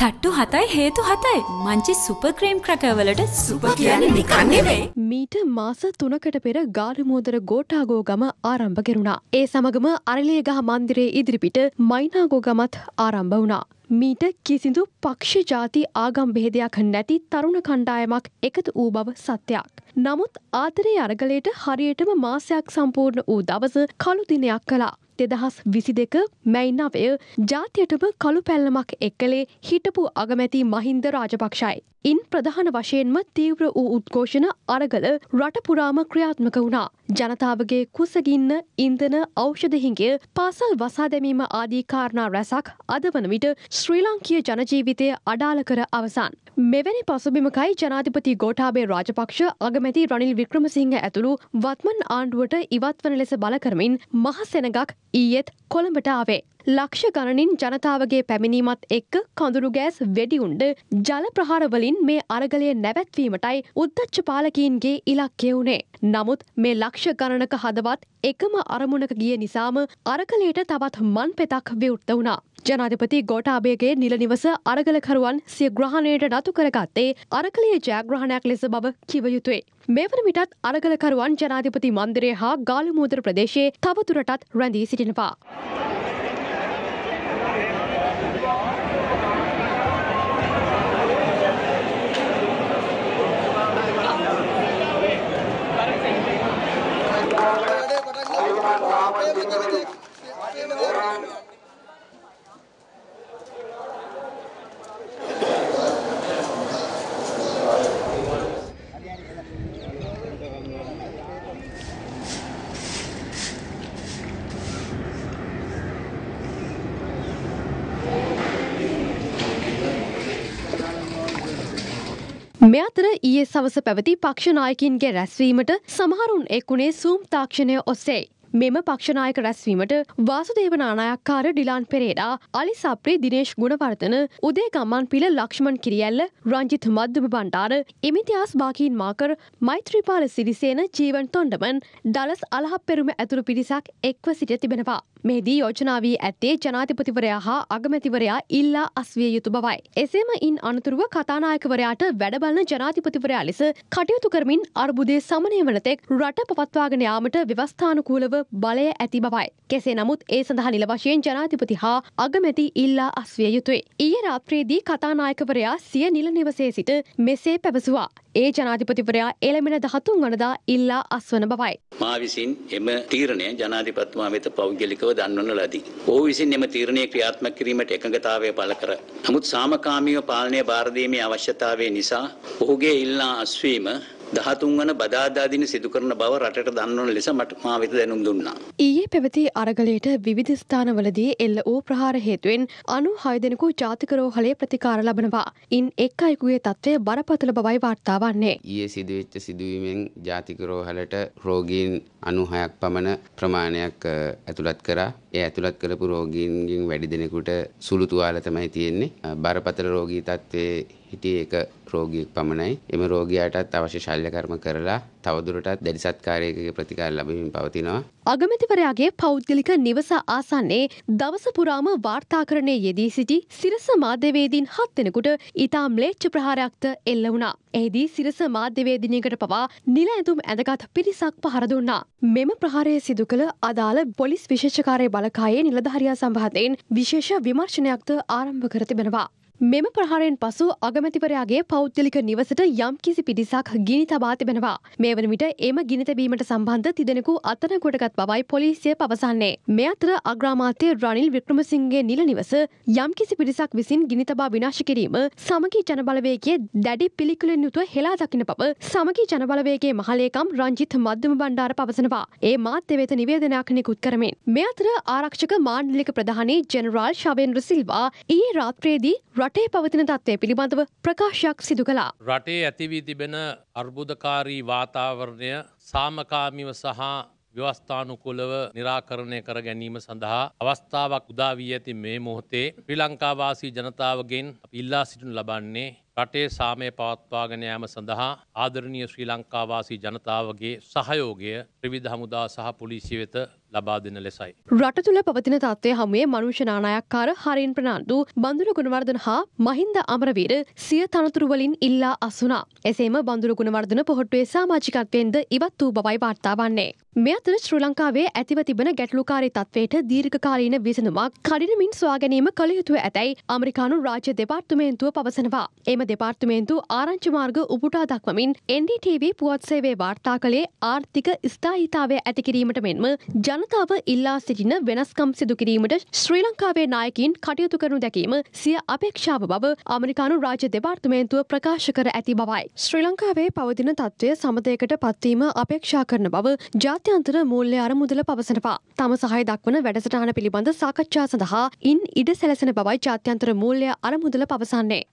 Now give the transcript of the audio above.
තට්ටු හතයි හේතු හතයි මංචි සුපක්‍රේම් ක්‍රකවලට සුප කියන නිකන්නෙවෙයි. මීට මාස තුනකට පෙර ගාඩමෝදර ගෝටාගෝ ගම ආරම්භ කෙරුණා. ඒ සමගම අරලියගහ මන්දිරේ ඉදිරිපිට මයිනාගෝ ගමත් ආරම්භ වුණා. මීට කිසිදු පක්ෂ ජාති ආගම් බෙහෙදයක් නැති තරුණ කණ්ඩායමක් එකතු වූ බව සත්‍යයක්. නමුත් ආදරේ අරගලයට හරියටම මාසයක් සම්පූර්ණ වූ දවස කළුදිනයක් කලා. දෙදහස් විසි දෙක මැයිනවය ජාතියටම කළු පැල්ලමක් එක්කලේ හිටපු අගමැති මහින්ද රාජපක්ෂයි. ඉන් ප්‍රධාන වශයෙන්ම තීව්‍ර වූ උද්ඝෝෂණ අරගල රටපුරාම ක්‍රියාත්මක වුණා. ජනතාවගේ කුසගින්න ඉන්දන ඖෂධහිගේ පාසල් වසා දැමීම ආදී කාරණා රැසක් අද වන විට ශ්‍රී ලංකීය ජනජීවිතය අඩාල කර අවසන්. මෙවැනි පසුබිමකයි ජනාධිපති ගෝටාබේ රාජපක්ෂ අගමැති රනිල් වික්‍රමසිංහ ඇතුළු වත්මන් ආණ්ඩුවට ඉවත්වන ලෙස බලකරමින් මහසෙනගක් ඊයෙත් කොළඹට ආවේ. ලක්ෂ ගණනින් ජනතාවගේ පැමිණීමත් එක්ක කඳුළු ගෑස් වෙඩිවුන්ඩ ජල ප්‍රහාරවලින් මේ අරගලය නැවැත්වීමටයි උද්දච්ච පාලකීන්ගේ ඉලක්කය වුණේ. නමුත් මේ ලක්ෂ ගණනක හදවත් එකම අරමුණක ගිය නිසාම අරකලයට තවත් මන් පෙතක් විවෘත්ත වුණා. ජනාධිපති ගෝටාබේගේ නිල නිවස අරගලකරුවන් සිය ග්‍රහණයට නතු කරගත්තේ අරකලයේ ජයග්‍රහණයක් ලෙස බව කිව යුතුයි. මෙවන විටත් අරගලකරුවන් ජනාධිපති මන්දිරය හා ගාලමුූදර ප්‍රදේශයේ තවතුරටත් රැඳී සිටිනවා. පටන් ගන්නවා අපේම කරන අපේම දේ මෙ අතර ඊයේ සවස පැවති පක්ෂනායකින්ගේ රැස්වීමට සමහරුන් එක්ුණේ සූම් තාක්ෂණය ඔස්සේ. මෙම පක්ෂනායක රැස්වීමට වාසුදේව නානායක්කාර ඩිලාන් පෙරේඩා අලි සප්‍රේ දිනේශ් ගුණවර්තන උදේ ගම්මන් පිළ ලක්ෂ්මන් කිරියල්ල රංජිත් මධ්‍යම බණ්ඩාර එමිතිහාස් බාකීන් මාකර් මෛත්‍රීපාල සිරිසේන ජීවන් තොන්ඩමන් ඩලස් අලහප පෙරුම ඇතුළු පිරිසක් එක්ව සිට තිබෙනවා. මෙහිදී යෝජනා වී ඇත්තේ ජනාතිපතිවරයා හා අගමැතිවරයා ඉල්ලා අස්විය යුතු බවයි. එසේම ඉන් අනතුරුව කතානායකවරයාට වැඩබලන ජනාතිපතිවරයා ලෙස කටයුතු කරමින් අර්බුදය සමනය වනතෙක් රට පවත්වාගෙන යාමට ව්‍යවස්ථානුකූලව බලය ඇති බවයි. කෙසේ නමුත් ඒ සඳහා නිල වශයෙන් ජනාතිපති හා අගමැති ඉල්ලා අස්විය යුතුයි. ඊයේ රාත්‍රයේදී කතානායකවරයා සිය නිල නිවසේ සිට මෙසේ පැවසුවා. ඒ ජනාධිපතිවරයා එළමෙන දහතුන් වනදා ඉල්ලා අස්වන බවයි. මා විසින් එම තීරණය ජනාධිපත්මා වෙත පෞද්ගලිකව දන්වන ලදී. ඔහු විසින් එම තීරණය ක්‍රියාත්මක කිරීමට එකඟතාවය පළ කර. නමුත් සාමකාමීව පාලනය භාරදීමේ අවශ්‍යතාවය නිසා ඔහුගේ ඉල්ලා අස්වීම දහතුන් වන බදාදාදින සිදුකරන බව රටට දන්නවන ලෙස මට මා වෙත දැනුම් දුන්නා. ඊයේ පැවති අරගලයට විවිධ ස්ථානවලදී එල්ල වූ ප්‍රහාර හේතුවෙන් අනු හයදෙනකු ජාතිකරෝහලේ ප්‍රතිකාර ලබනවා. ඉන් එක් අයකුගේ තත්ත්වය බරපතල බවයි වාර්තා වන්නේ. ඊයේ සිදුවෙච්ච සිදුවීමෙන් ජාතිකරෝහලට රෝගීන් අනුහයක් පමණ ප්‍රමාණයක් ඇතුළත් කරා ඒ ඇතුළත් කරපු රෝගීන්ගෙන් වැඩි දෙනෙකුට සුළු තුවාල තමයි තියෙන්නේ. බරපතල රෝගී තත්ත්වයේ හිටිය එක රෝගියෙක් පමණයි. එම රෝගියාටත් අවශ්‍ය ශල්‍යකර්ම කරලා තවදුරටත් දැඩි සත්කාරයකගේ ප්‍රතිකාර ලැබීම පවතිනවා. අගමැතිවරයාගේ පෞද්ගලික නිවස ආසන්නේ දවස පුරාම වාර්තාකරණය යෙදී සිටි සිරස මාධ්‍යවේදීන් හත් දෙනෙකුට ඉතා ම්ලේච්ච ප්‍රහාරයක්ද එල්ල වුණා. එහිදී සිරස මාධ්‍යවේදිනියකට පවා නිල ඇඳුම් ඇඳගත් පිරිසක් පහර දුන්නා. මෙම ප්‍රහාරය සිදු කළ අදාළ පොලිස් විශේෂකාරය බලකායේ නිලධාරියා සම්බන්ධයෙන් විශේෂ විමර්ශනයක්ද ආරම්භ කර තිබෙනවා. මෙම ප්‍රහාරයෙන් පසු අගමැතිවරයාගේ පෞද්ගලික නිවසට යම් කිසි පිරිසක් ගිනි තබා තිබෙනවා. මේ වන විට එම ගිනි තැබීමට සම්බන්ධ තිදෙනෙකු අතන කොටගත් බවයි පොලිසිය පවසන්නේ. මේ අතර අග්‍රාමාත්‍ය රනිල් වික්‍රමසිංහගේ නිල නිවස යම් කිසි පිරිසක් විසින් ගිනි තබා විනාශ කිරීම සමගී ජනබලවේගයේ දැඩි පිළිකුලෙන් යුතුව හෙලා දකින බව සමගී ජනබලවේගයේ මහලේකම් රංජිත් මධ්‍යම බණ්ඩාර පවසනවා. ඒ මාධ්‍ය වෙත නිවේදනයක් නිකුත් කරමින්. මේ අතර ආරක්ෂක මාණ්ඩලික ප්‍රධානී ජෙනරාල් ශවේන්ද්‍ර සිල්වා ඊයේ රාත්‍රියේදී රටේ පවතින තත්ත්වය පිළිබඳව ප්‍රකාශයක් සිදු කළා. රටේ ඇතිවී තිබෙන අර්බුදකාරී වාතාවරණය සාමකාමිව සහ ව්‍යවස්ථානුකුලව නිරාකරණය කර ගැනීම සඳහා අවස්ථාවක් උදාවී ඇති මේ මොහොතේ ශ්‍රී ලංකාවාසී ජනතාවගෙන් ඉල්ලා සිටිනු ලබන්නේ රටේ සාමය පවත්වාගෙන ෑම සඳහා ආදරණය ශ්‍රී ලංකාවාසී ජනතාවගේ සහයෝගය ත්‍රවිධ හමුදා සහ පුලිසි වෙත ලබා දෙන ලෙසයි. රට තුළ පවතින තත්ත්වය හමුවේ මනුෂ්‍යනානායක්කාර හරින් ප්‍රනාන්දු බඳුර ගුණවර්ධන හා මහින්ද අමරවීර සිය තනතුරුවලින් ඉල්ලා අසුනා. එසේම බඳුර ගුණවර්ධන පොහොට්ටුවේ සාමාජිකත්වයෙන්ද ඉවත් වූ බවයි වාර්තා වන්නේ. මේ අතර ශ්‍රී ලංකාවේ ඇතිව තිබෙන ගැටලුකාරී තත්වයට දීර්ඝකාලීන විසඳුමක් කඩිනමින් සොයා ගැනීම කළ යුතුව ඇතැයි ඇමරිකානු රාජ්‍ය දෙපාර්තමේන්තුව පවසනවා. එම දෙපාර්තමේන්තු ආරංචි මාර්ග උපුටා දක්වමින් NDTV පුවත් සේවේ වාර්තා කළේ ආර්ථික ස්ථායිතාවය ඇතිකිරීමට මෙන්ම ජනතාව ඉල්ලා සිටින වෙනස්කම් සිදුකිරීමට ශ්‍රී ලංකාවේ නායකින් කටයුතු කරනු දැකීම සිය අපේක්ෂාව බව අමරිකානු රාජ්‍ය දෙපාර්තමේන්තුව ප්‍රකාශ කර ඇති බවයි. ශ්‍රී ලංකාවේ පවතින තත්ත්වය සමතයකට පත්වීම අපේක්ෂා කරන බව ජාත්‍යන්තර මූල්‍ය අරමුදල පවසනවා. තම සහය දක්වන වැඩසටහන පිළිබඳ සාකච්ඡා සඳහා ඉන් ඉඩ සැලසෙන බවයි ජාත්‍යන්තර මූල්‍ය අරමුදල පවසන්නේ.